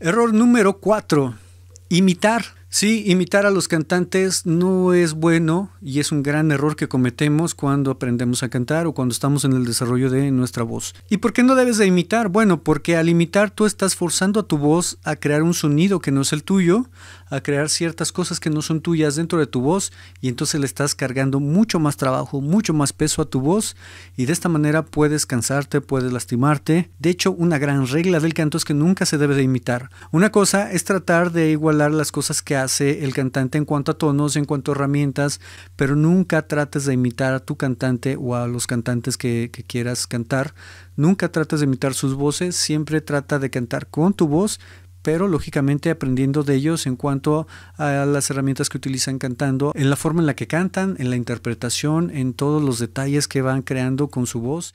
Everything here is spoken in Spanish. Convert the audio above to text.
Error número 4. Imitar. Sí, imitar a los cantantes no es bueno y es un gran error que cometemos cuando aprendemos a cantar o cuando estamos en el desarrollo de nuestra voz. ¿Y por qué no debes de imitar? Bueno, porque al imitar tú estás forzando a tu voz a crear un sonido que no es el tuyo, a crear ciertas cosas que no son tuyas dentro de tu voz y entonces le estás cargando mucho más trabajo, mucho más peso a tu voz y de esta manera puedes cansarte, puedes lastimarte. De hecho, una gran regla del canto es que nunca se debe de imitar. Una cosa es tratar de igualar las cosas que haces el cantante en cuanto a tonos, en cuanto a herramientas, pero nunca trates de imitar a tu cantante o a los cantantes que, que quieras cantar. Nunca trates de imitar sus voces, siempre trata de cantar con tu voz, pero lógicamente aprendiendo de ellos en cuanto a las herramientas que utilizan cantando, en la forma en la que cantan, en la interpretación, en todos los detalles que van creando con su voz.